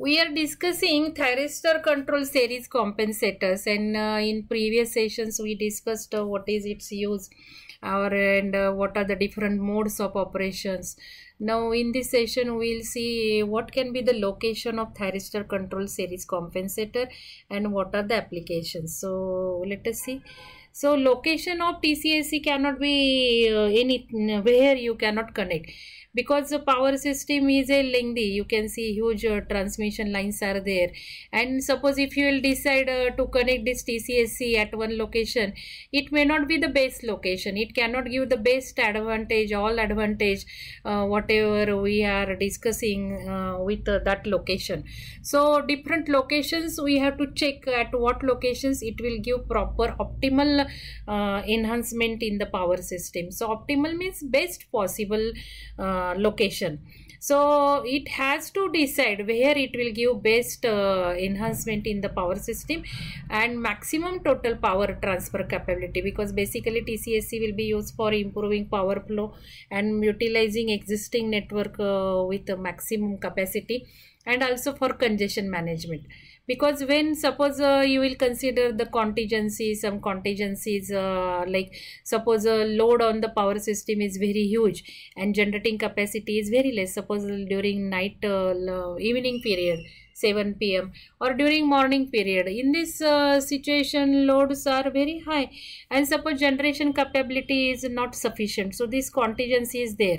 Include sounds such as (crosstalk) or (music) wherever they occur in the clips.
We are discussing thyristor control series compensators and uh, in previous sessions we discussed uh, what is its use or, and uh, what are the different modes of operations now in this session we'll see what can be the location of thyristor control series compensator and what are the applications. So let us see. So location of TCAC cannot be uh, any where you cannot connect because the power system is a lengthy you can see huge uh, transmission lines are there and suppose if you will decide uh, to connect this TCSC at one location it may not be the best location it cannot give the best advantage all advantage uh, what whatever we are discussing uh, with uh, that location so different locations we have to check at what locations it will give proper optimal uh, enhancement in the power system so optimal means best possible uh, location so it has to decide where it will give best uh, enhancement in the power system and maximum total power transfer capability because basically TCSC will be used for improving power flow and utilizing existing existing network uh, with maximum capacity and also for congestion management because when suppose uh, you will consider the contingency some contingencies uh, like suppose a load on the power system is very huge and generating capacity is very less suppose during night uh, evening period 7 pm or during morning period in this uh, situation loads are very high and suppose generation capability is not sufficient so this contingency is there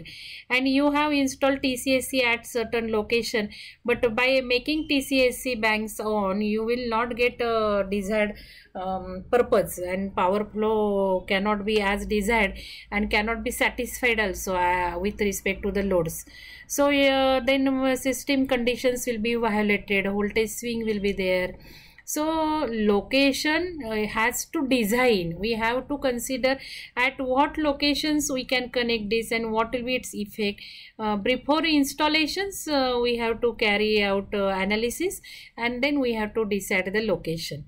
and you have installed TCSC at certain location but by making TCSC banks on you will not get a uh, desired um, purpose and power flow cannot be as desired and cannot be satisfied also uh, with respect to the loads so uh, then um, system conditions will be violated voltage swing will be there so location uh, has to design we have to consider at what locations we can connect this and what will be its effect uh, before installations uh, we have to carry out uh, analysis and then we have to decide the location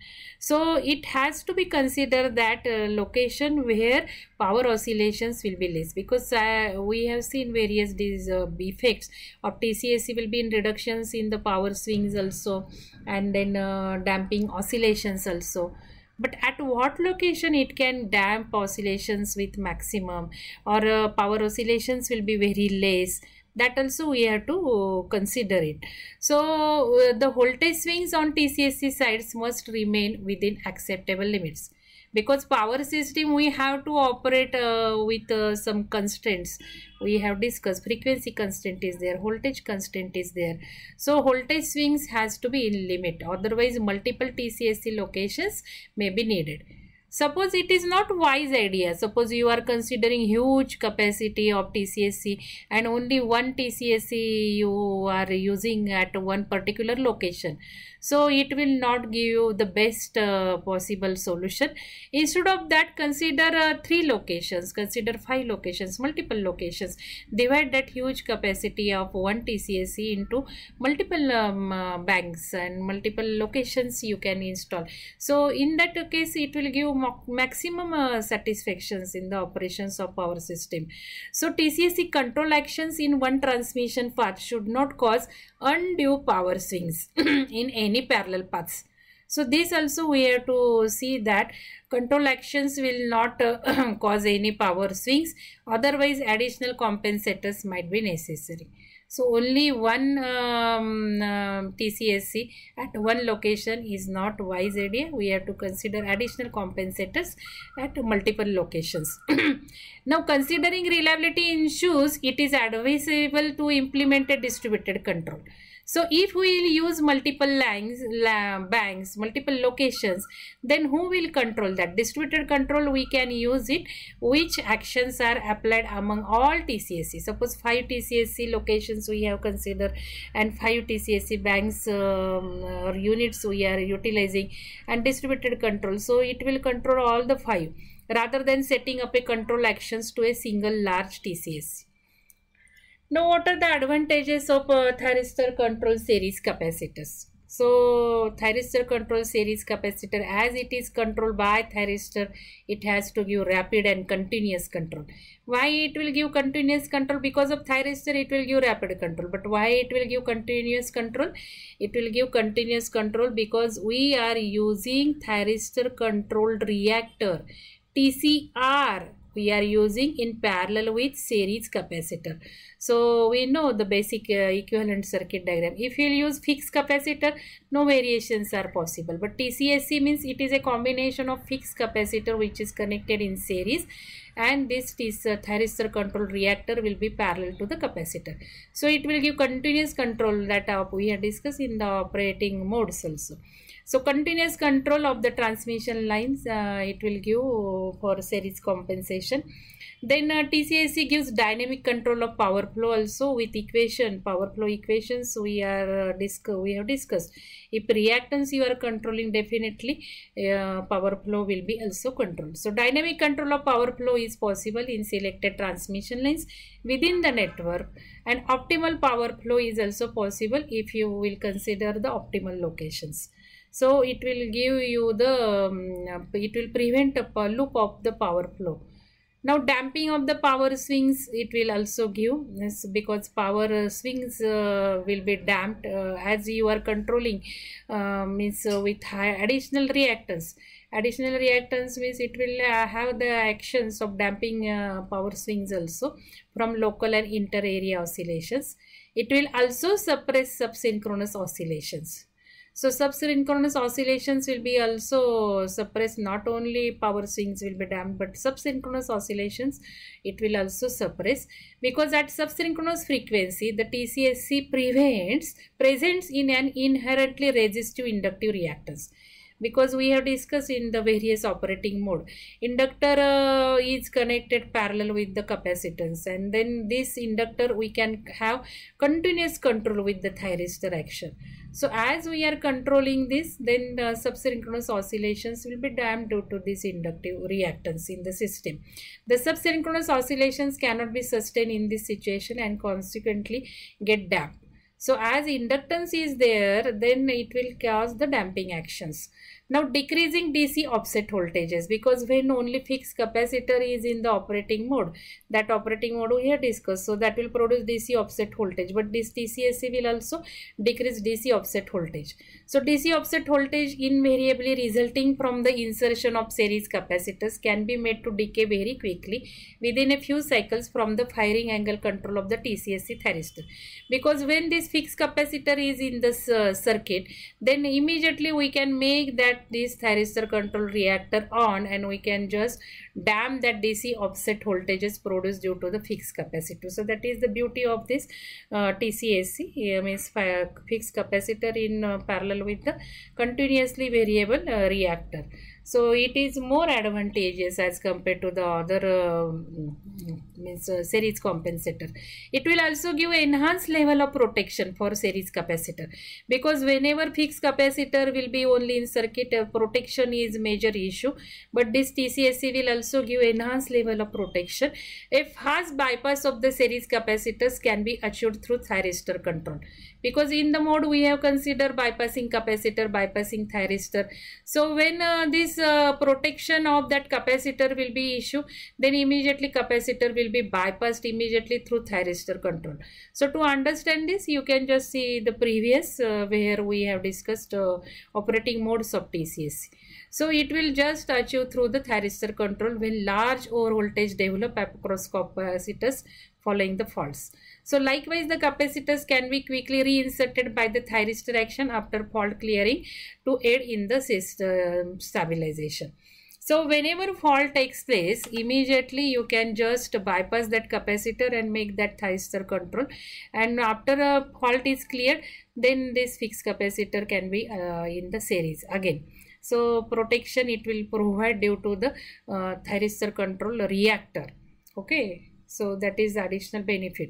so it has to be considered that uh, location where power oscillations will be less because uh, we have seen various these uh, effects of TCAC will be in reductions in the power swings also and then uh, damping oscillations also but at what location it can damp oscillations with maximum or uh, power oscillations will be very less that also we have to consider it. So uh, the voltage swings on TCSC sides must remain within acceptable limits because power system we have to operate uh, with uh, some constraints we have discussed frequency constraint is there voltage constraint is there so voltage swings has to be in limit otherwise multiple tcsc locations may be needed Suppose it is not wise idea. Suppose you are considering huge capacity of TCSC and only one TCSC you are using at one particular location so it will not give you the best uh, possible solution instead of that consider uh, three locations consider five locations multiple locations divide that huge capacity of one TCC into multiple um, uh, banks and multiple locations you can install so in that case it will give maximum uh, satisfactions in the operations of our system so TCC control actions in one transmission path should not cause undue power swings (clears throat) in any many parallel paths. So this also we have to see that control actions will not uh, (clears throat) cause any power swings otherwise additional compensators might be necessary. So only one um, uh, um, TCSC at one location is not wise idea. We have to consider additional compensators at multiple locations. (clears throat) now considering reliability issues, it is advisable to implement a distributed control. So if we will use multiple lines, banks, multiple locations, then who will control that? Distributed control, we can use it. Which actions are applied among all TCSC? Suppose 5 TCSC locations we have considered and 5 TCSC banks um, or units we are utilizing and distributed control. So it will control all the 5 rather than setting up a control actions to a single large TCSC. Now, what are the advantages of uh, thyristor control series capacitors? So, thyristor control series capacitor, as it is controlled by thyristor, it has to give rapid and continuous control. Why it will give continuous control? Because of thyristor, it will give rapid control. But why it will give continuous control? It will give continuous control because we are using thyristor controlled reactor, TCR we are using in parallel with series capacitor. So we know the basic uh, equivalent circuit diagram. If you use fixed capacitor, no variations are possible. But TCSC means it is a combination of fixed capacitor which is connected in series and this uh, thyristor control reactor will be parallel to the capacitor. So it will give continuous control that we have discussed in the operating modes also. So continuous control of the transmission lines, uh, it will give uh, for series compensation. Then uh, TCIC gives dynamic control of power flow also with equation, power flow equations we are uh, disc we have discussed. If reactants you are controlling definitely uh, power flow will be also controlled. So dynamic control of power flow is possible in selected transmission lines within the network and optimal power flow is also possible if you will consider the optimal locations so it will give you the um, it will prevent a loop of the power flow now damping of the power swings it will also give yes, because power uh, swings uh, will be damped uh, as you are controlling uh, means uh, with additional reactors. additional reactants means it will uh, have the actions of damping power swings also from local and inter area oscillations it will also suppress subsynchronous oscillations so subsynchronous oscillations will be also suppressed. Not only power swings will be damped, but subsynchronous oscillations, it will also suppress. Because at subsynchronous frequency, the TCSC prevents, presents in an inherently resistive inductive reactance because we have discussed in the various operating mode inductor uh, is connected parallel with the capacitance and then this inductor we can have continuous control with the thyristor action so as we are controlling this, then the subsynchronous oscillations will be damped due to this inductive reactance in the system. The subsynchronous oscillations cannot be sustained in this situation and consequently get damped. So as inductance is there, then it will cause the damping actions. Now decreasing DC offset voltages because when only fixed capacitor is in the operating mode that operating mode we have discussed so that will produce DC offset voltage but this DCAC will also decrease DC offset voltage. So DC offset voltage invariably resulting from the insertion of series capacitors can be made to decay very quickly within a few cycles from the firing angle control of the TCSC thyristor because when this fixed capacitor is in the uh, circuit then immediately we can make that kept this thyristor control reactor on and we can just dam that DC offset voltages produced due to the fixed capacitor. So that is the beauty of this uh, TCAC here means fixed capacitor in uh, parallel with the continuously variable uh, reactor so it is more advantageous as compared to the other uh, means uh, series compensator it will also give enhanced level of protection for series capacitor because whenever fixed capacitor will be only in circuit uh, protection is major issue but this TCSC will also give enhanced level of protection If fast bypass of the series capacitors can be achieved through thyristor control because in the mode we have considered bypassing capacitor bypassing thyristor so when uh, this uh, protection of that capacitor will be issue then immediately capacitor will be bypassed immediately through thyristor control so to understand this you can just see the previous uh, where we have discussed uh, operating modes of TCS so it will just achieve through the thyristor control when large over voltage develop across capacitors following the faults. So likewise the capacitors can be quickly reinserted by the thyristor action after fault clearing to aid in the system uh, stabilization. So whenever fault takes place, immediately you can just bypass that capacitor and make that thyristor control. And after a fault is cleared, then this fixed capacitor can be uh, in the series again. So protection it will provide due to the uh, thyristor control reactor. Okay so that is additional benefit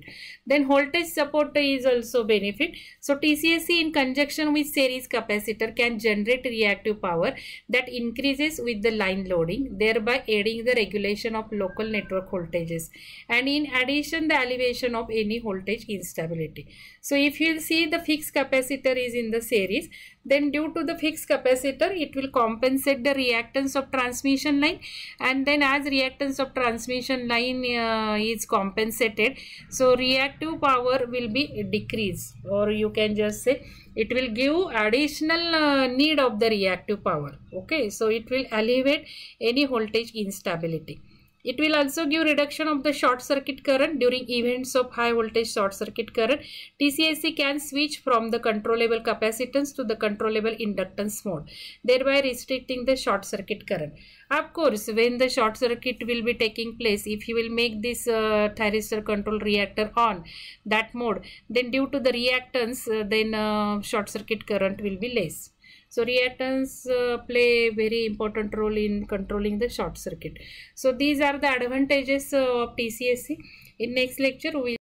then voltage support is also benefit so tcac in conjunction with series capacitor can generate reactive power that increases with the line loading thereby aiding the regulation of local network voltages and in addition the elevation of any voltage instability so if you see the fixed capacitor is in the series then due to the fixed capacitor it will compensate the reactance of transmission line and then as reactance of transmission line uh, is compensated so reactive power will be decreased or you can just say it will give additional uh, need of the reactive power okay so it will alleviate any voltage instability it will also give reduction of the short circuit current during events of high voltage short circuit current. TCIC can switch from the controllable capacitance to the controllable inductance mode, thereby restricting the short circuit current. Of course, when the short circuit will be taking place, if you will make this uh, thyristor control reactor on that mode, then due to the reactance, uh, then uh, short circuit current will be less. So reactants uh, play a very important role in controlling the short circuit. So these are the advantages uh, of TCSC. In next lecture, we